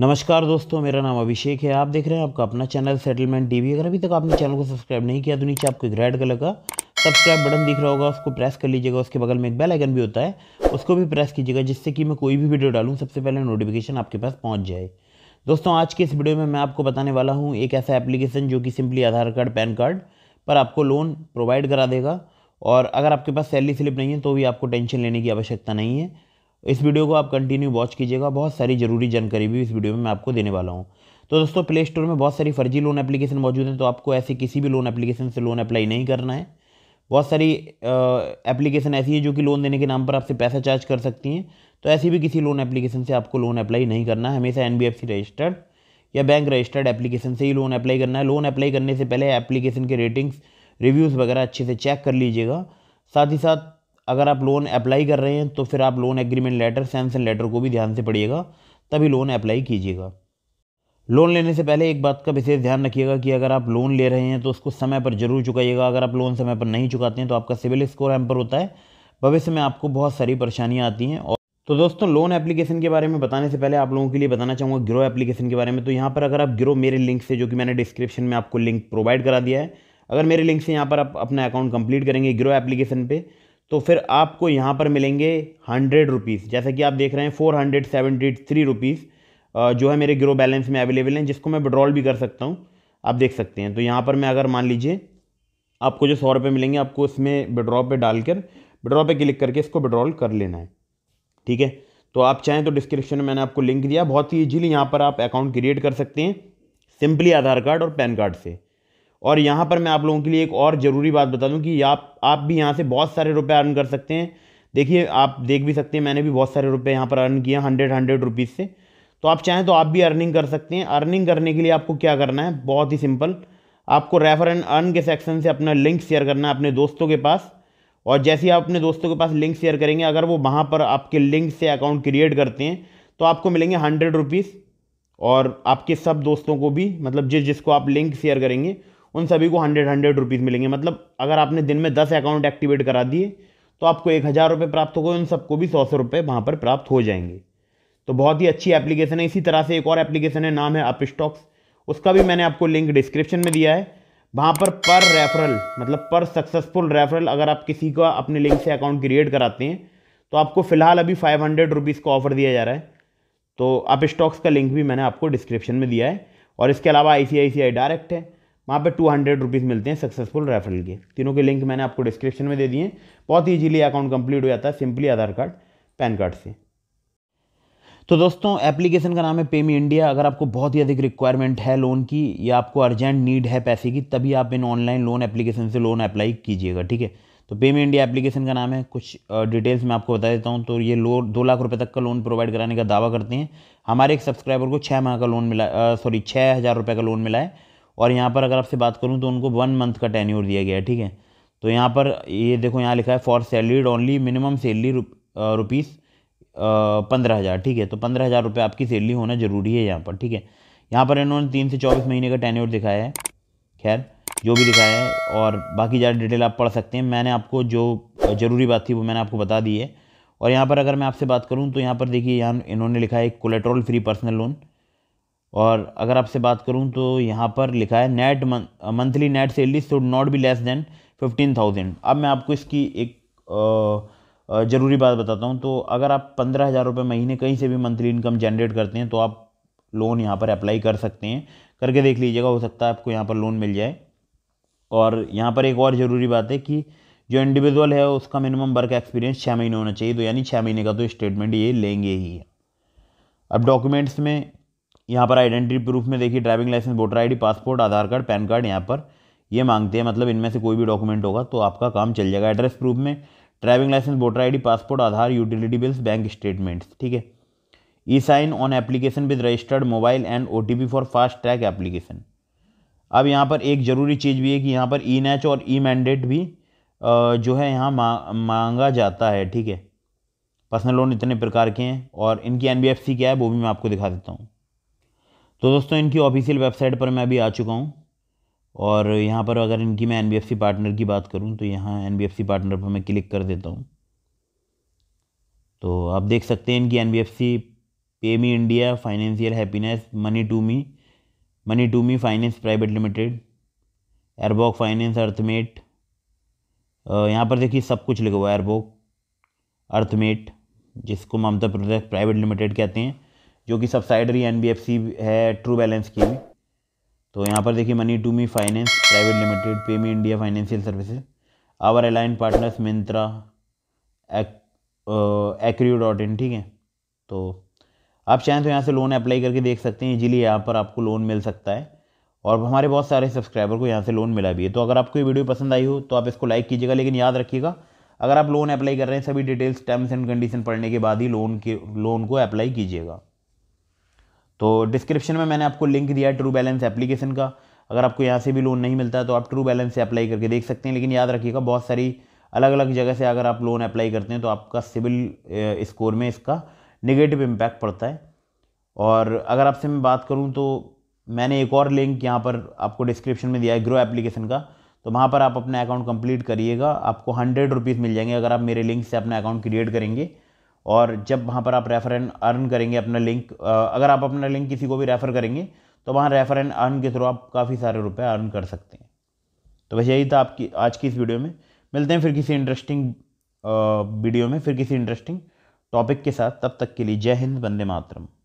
नमस्कार दोस्तों मेरा नाम अभिषेक है आप देख रहे हैं आपका अपना चैनल सेटलमेंट टीवी अगर अभी तक आपने चैनल को सब्सक्राइब नहीं किया तो नीचे आपको एक रेड कलर का सब्सक्राइब बटन दिख रहा होगा उसको प्रेस कर लीजिएगा उसके बगल में एक बेल आइकन भी होता है उसको भी प्रेस कीजिएगा जिससे कि मैं कोई भी वीडियो डालूँ सबसे पहले नोटिफिकेशन आपके पास पहुँच जाए दोस्तों आज के इस वीडियो में मैं आपको बताने वाला हूँ एक ऐसा एप्लीकेशन जो कि simply Aadhaar card PAN card पर आपको लोन प्रोवाइड करा देगा और अगर आपके पास सैलरी स्लिप नहीं है तो भी आपको टेंशन लेने की आवश्यकता नहीं है इस वीडियो को आप कंटिन्यू वॉच कीजिएगा बहुत सारी ज़रूरी जानकारी भी इस वीडियो में मैं आपको देने वाला हूँ तो दोस्तों प्ले स्टोर में बहुत सारी फर्जी लोन एप्लीकेशन मौजूद हैं तो आपको ऐसे किसी भी लोन एप्लीकेशन से लोन अप्लाई नहीं करना है बहुत सारी एप्लीकेशन ऐसी है जो कि लोन देने के नाम पर आपसे पैसा चार्ज कर सकती हैं तो ऐसी भी किसी लोन एप्लीकेशन से आपको लोन अप्लाई नहीं करना है हमेशा एन रजिस्टर्ड या बैंक रजिस्टर्ड एप्लीकेशन से ही लोन अप्लाई करना है लोन अप्लाई करने से पहले एप्लीकेशन के रेटिंग्स रिव्यूज़ वगैरह अच्छे से चेक कर लीजिएगा साथ ही साथ अगर आप लोन अप्लाई कर रहे हैं तो फिर आप loan agreement letter sanction letter को भी ध्यान से पढ़िएगा तभी लोन अप्लाई कीजिएगा लोन लेने से पहले एक बात का विशेष ध्यान रखिएगा कि अगर आप लोन ले रहे हैं तो उसको समय पर जरूर चुकाइएगा अगर आप लोन समय पर नहीं चुकाते हैं तो आपका सिविल स्कोर हैम्पर होता है भविष्य में आपको बहुत सारी परेशानियाँ आती हैं और तो दोस्तों लोन एप्लीकेशन के बारे में बताने से पहले आप लोगों के लिए बताना चाहूँगा ग्रो एप्लीकेशन के बारे में तो यहाँ पर अगर आप ग्रो मेरे लिंक से जो कि मैंने डिस्क्रिप्शन में आपको लिंक प्रोवाइड करा दिया है अगर मेरे लिंक से यहाँ पर आप अपना अकाउंट कंप्लीट करेंगे ग्रो एप्लीकेशन पे तो फिर आपको यहाँ पर मिलेंगे हंड्रेड रुपीज़ जैसे कि आप देख रहे हैं four hundred seventy three rupees जो है मेरे ग्रो बैलेंस में अवेलेबल हैं जिसको मैं विड्रॉल भी कर सकता हूँ आप देख सकते हैं तो यहाँ पर मैं अगर मान लीजिए आपको जो सौ रुपये मिलेंगे आपको इसमें विड्रॉ पे डालकर विड्रॉ पे क्लिक करके इसको विड्रॉल कर लेना है ठीक है तो आप चाहें तो डिस्क्रिप्शन में मैंने आपको लिंक दिया बहुत ही ईजिली यहाँ पर आप अकाउंट क्रिएट कर सकते हैं सिंपली आधार कार्ड और पैन कार्ड से और यहाँ पर मैं आप लोगों के लिए एक और ज़रूरी बात बता दूँ कि आप आप भी यहाँ से बहुत सारे रुपए अर्न कर सकते हैं देखिए आप देख भी सकते हैं मैंने भी बहुत सारे रुपए यहाँ पर अर्न किया हंड्रेड हंड्रेड रुपीज़ से तो आप चाहें तो आप भी अर्निंग कर सकते हैं अर्निंग करने के लिए आपको क्या करना है बहुत ही सिंपल आपको रेफर एंड अर्न के सेक्शन से अपना लिंक शेयर करना है अपने दोस्तों के पास और जैसे ही आप अपने दोस्तों के पास लिंक शेयर करेंगे अगर वो वहाँ पर आपके लिंक से अकाउंट क्रिएट करते हैं तो आपको मिलेंगे हंड्रेड रुपीज़ और आपके सब दोस्तों को भी मतलब जिस जिसको आप लिंक शेयर करेंगे उन सभी को हंड्रेड हंड्रेड रुपीज़ मिलेंगे मतलब अगर आपने दिन में दस अकाउंट एक्टिवेट करा दिए तो आपको एक हज़ार रुपये प्राप्त हो गए उन सबको भी सौ सौ रुपये वहाँ पर प्राप्त हो जाएंगे तो बहुत ही अच्छी एप्लीकेशन है इसी तरह से एक और एप्लीकेशन है नाम है अप स्टॉक्स उसका भी मैंने आपको लिंक डिस्क्रिप्शन में दिया है वहाँ पर पर रेफरल मतलब पर सक्सेसफुल रेफरल अगर आप किसी का अपने लिंक से अकाउंट क्रिएट कराते हैं तो आपको फ़िलहाल अभी फाइव हंड्रेड रुपीज़ का ऑफ़र दिया जा रहा है तो अप स्टॉक्स का लिंक भी मैंने आपको डिस्क्रिप्शन में दिया है और इसके अलावा आई डायरेक्ट है वहाँ पे टू हंड्रेड रुपीज़ मिलते हैं सक्सेसफुल रेफरल के तीनों के लिंक मैंने आपको डिस्क्रिप्शन में दे दिए बहुत ईजीली अकाउंट कंप्लीट हो जाता है simply Aadhaar card PAN card से तो दोस्तों एप्लीकेशन का नाम है पेमी इंडिया अगर आपको बहुत ही अधिक रिक्वायरमेंट है लोन की या आपको अर्जेंट नीड है पैसे की तभी आप इन ऑनलाइन लोन एप्लीकेशन से लोन अप्लाई कीजिएगा ठीक है तो पेमी इंडिया एप्लीकेशन का नाम है कुछ डिटेल्स मैं आपको बता देता हूँ तो ये लोन दो लाख रुपये तक का लोन प्रोवाइड कराने का दावा करते हैं हमारे एक सब्सक्राइबर को छः माह का लोन मिला सॉरी छः हज़ार रुपये का लोन मिला है और यहाँ पर अगर आपसे बात करूँ तो उनको वन मंथ का टेन्योर दिया गया है ठीक है तो यहाँ पर ये यह देखो यहाँ लिखा है for salaried only minimum salary rupees पंद्रह हज़ार ठीक है तो पंद्रह हज़ार रुपये आपकी सैलरी होना ज़रूरी है यहाँ पर ठीक है यहाँ पर इन्होंने तीन से चौबीस महीने का टेन्योर दिखाया है खैर जो भी दिखाया है और बाकी ज़्यादा डिटेल आप पढ़ सकते हैं मैंने आपको जो ज़रूरी बात थी वो मैंने आपको बता दी है और यहाँ पर अगर मैं आपसे बात करूँ तो यहाँ पर देखिए यहाँ इन्होंने लिखा है कोलेट्रोल फ्री पर्सनल लोन और अगर आपसे बात करूं तो यहाँ पर लिखा है net monthly net salary should not be less than fifteen thousand अब मैं आपको इसकी एक uh, uh, ज़रूरी बात बताता हूँ तो अगर आप पंद्रह हज़ार रुपये महीने कहीं से भी मंथली इनकम जनरेट करते हैं तो आप लोन यहाँ पर अप्लाई कर सकते हैं करके देख लीजिएगा हो सकता है आपको यहाँ पर लोन मिल जाए और यहाँ पर एक और ज़रूरी बात है कि जो इंडिविजुअल है उसका मिनिमम वर्क एक्सपीरियंस छः महीने होना चाहिए तो यानी छः महीने का तो स्टेटमेंट ये लेंगे ही अब डॉक्यूमेंट्स में यहाँ पर आइडेंटिटी प्रूफ में देखिए driving licence voter ID passport Aadhaar card PAN card यहाँ पर ये मांगते हैं मतलब इनमें से कोई भी डॉक्यूमेंट होगा तो आपका काम चल जाएगा एड्रेस प्रूफ में driving licence voter ID passport Aadhaar utility bills bank statements ठीक है e sign on application with registered mobile and O for fast track application अब यहाँ पर एक ज़रूरी चीज़ भी है कि यहाँ पर ई नैच और ई मैंडेट भी जो है यहाँ मांगा जाता है ठीक है पर्सनल लोन इतने प्रकार के हैं और इनकी एन क्या है वो भी मैं आपको दिखा देता हूँ तो दोस्तों इनकी ऑफिशियल वेबसाइट पर मैं अभी आ चुका हूँ और यहाँ पर अगर इनकी मैं एन पार्टनर की बात करूँ तो यहाँ एन पार्टनर पर मैं क्लिक कर देता हूँ तो आप देख सकते हैं इनकी एन Pay Me India Financial Happiness Money to Me Money to Me Finance Private Limited एयरबॉक फाइनेंस अर्थमेट यहाँ पर देखिए सब कुछ लिखा हुआ है एयरबॉक अर्थमेट जिसको ममता प्रोजेक्ट प्राइवेट लिमिटेड कहते हैं जो कि सब्साइडरी एन है ट्रू बैलेंस की भी तो यहाँ पर देखिए Money to Me Finance Private Limited Pay Me India Financial Services our aligned partners Myntra ecru dot in ठीक है तो आप चाहें तो यहाँ से लोन अप्लाई करके देख सकते हैं इजीली यहाँ पर आपको लोन मिल सकता है और हमारे बहुत सारे सब्सक्राइबर को यहाँ से लोन मिला भी है तो अगर आपको ये वीडियो पसंद आई हो तो आप इसको लाइक कीजिएगा लेकिन याद रखिएगा अगर आप लोन अप्लाई कर रहे हैं सभी डिटेल्स टर्म्स एंड कंडीशन पढ़ने के बाद ही लोन के लोन को अप्लाई कीजिएगा तो डिस्क्रिप्शन में मैंने आपको लिंक दिया है ट्रू बैलेंस एप्लीकेशन का अगर आपको यहाँ से भी लोन नहीं मिलता तो आप ट्रू बैलेंस से अप्लाई करके देख सकते हैं लेकिन याद रखिएगा बहुत सारी अलग अलग जगह से अगर आप लोन अप्लाई करते हैं तो आपका सिविल स्कोर में इसका निगेटिव इम्पैक्ट पड़ता है और अगर आपसे मैं बात करूँ तो मैंने एक और लिंक यहाँ पर आपको डिस्क्रिप्शन में दिया है ग्रो एप्लीकेशन का तो वहाँ पर आप अपना अकाउंट कंप्लीट करिएगा आपको हंड्रेड रुपीज़ मिल जाएंगे अगर आप मेरे लिंक से अपना अकाउंट क्रिएट करेंगे और जब वहाँ पर आप रेफर एंड अर्न करेंगे अपना लिंक अगर आप अपना लिंक किसी को भी रेफ़र करेंगे तो वहाँ रेफर एंड अर्न के थ्रू आप काफ़ी सारे रुपए अर्न कर सकते हैं तो बस यही था आपकी आज की इस वीडियो में मिलते हैं फिर किसी इंटरेस्टिंग वीडियो में फिर किसी इंटरेस्टिंग टॉपिक के साथ तब तक के लिए जय हिंद वंदे मातरम